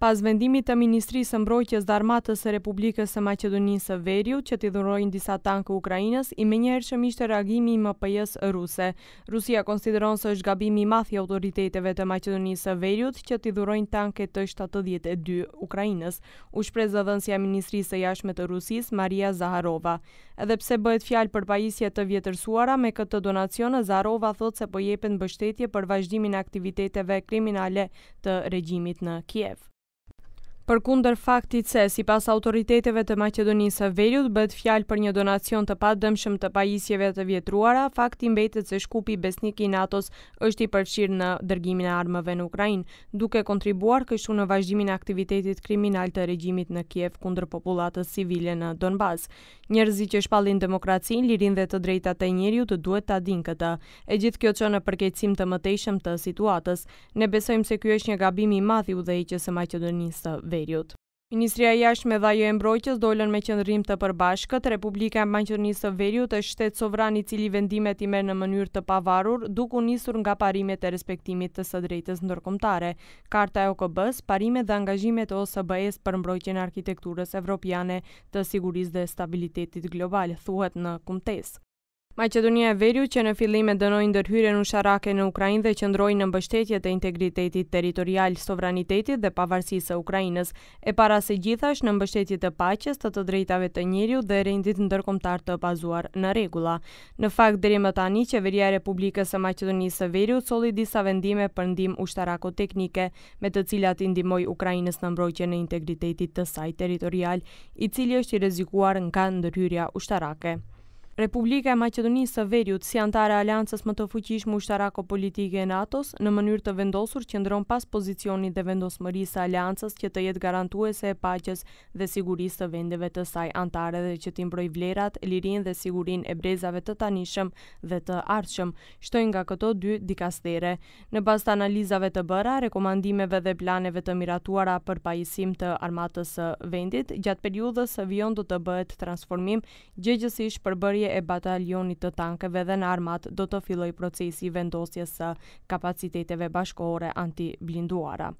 pas vendimit të Ministrisë Mbrojtjes dhe Armatës së Republikës së Maqedonisë së Veriut që t'i dhurojnë disa tanke Ukrainës, i menjëhershëm ishte reagimi i MPJ-s ruse. Rusia konsideron se është gabim i madh i autoriteteve të Maqedonisë së Veriut që t'i dhurojnë tanke të 72 Ukrainës, u shpreh zëdhënësia e Ministrisë së Jashtme të Rusisë, Maria Zaharova. Edhe pse bëhet fjalë për pajisje të vjetërsuara me këtë donacion, Zaharova thotë se po jepen mbështetje për vazhdimin e aktiviteteve kriminale të regjimit në Kiev. Për kunder faktit se, si pas autoriteteve të Macedonisë Veriut, bët fjalë për një donacion të patë dëmshëm të pajisjeve të vjetruara, fakti mbetet se shkupi besnik NATO-s është i përfshirë në dërgimin e armëve në Ukrajin, duke kontribuar kështu në vazhdimin e aktivitetit kriminal të regjimit në Kiev kundër popullatës civile në Donbas. Njerëzi që shpallin demokracin, lirin dhe të drejta të njeriut, të duhet të adin këta. E gjithë kjo që në përkecim të mëtejshëm të situatës, ne besojmë se kjo është një gabimi i u dhe i që së Macedonisë të Veriut. Ministria jashtme dhe ajo e mbrojtjes dolën me qëndrim të përbashkët, Republika e Maqedonisë së Veriut është shtetë sovrani cili vendimet i merr në mënyrë të pavarur, duke u nisur nga parimet e respektimit të së drejtës ndërkombëtare, karta e OKB-s, parimet dhe angazhimet e OSBE-s për mbrojtjen e arkitekturës evropiane të sigurisë dhe stabilitetit global, thuhet në kumtes. Maqedonia e Veriut që në fillim e dënoi ndërhyrjen ushqarake në Ukrainë dhe qëndroi në mbështetje të integritetit territorial, sovranitetit dhe pavarësisë së Ukrainës, e para se gjithasht në mbështetje të paqes, të të drejtave të njeriut dhe rendit ndërkombëtar të bazuar në rregulla. Në fakt deri më tani Qeveria e Republikës së Maqedonisë së Veriut solli disa vendime për ndihmë ushqarako teknike, me të cilat i ndihmoi Ukrainës në mbrojtjen e integritetit të saj territorial, i cili është i rrezikuar nga ndërhyrja ushtarake. Republika e Macedonisë së Veriut, si antare aliancës më të fuqishme ushtarako politike e NATO-s, në mënyrë të vendosur që ndronë pas pozicionit dhe vendosmërisë aliancës që të jetë garantuese e paqes dhe sigurisë të vendeve të saj antare dhe që t'imbroj vlerat, lirin dhe sigurin e brezave të tanishëm dhe të ardhshëm, shtojnë nga këto dy dikastere. Në bazë analizave të bëra, rekomandimeve dhe planeve të miratuara për pajisim të armatës së vendit, gjatë periudhës vion do të bëhet transformim gjegjësisht për bërje e batalionit të tankeve dhe në armat do të filloj procesi vendosjes së kapaciteteve bashkore anti-blinduara.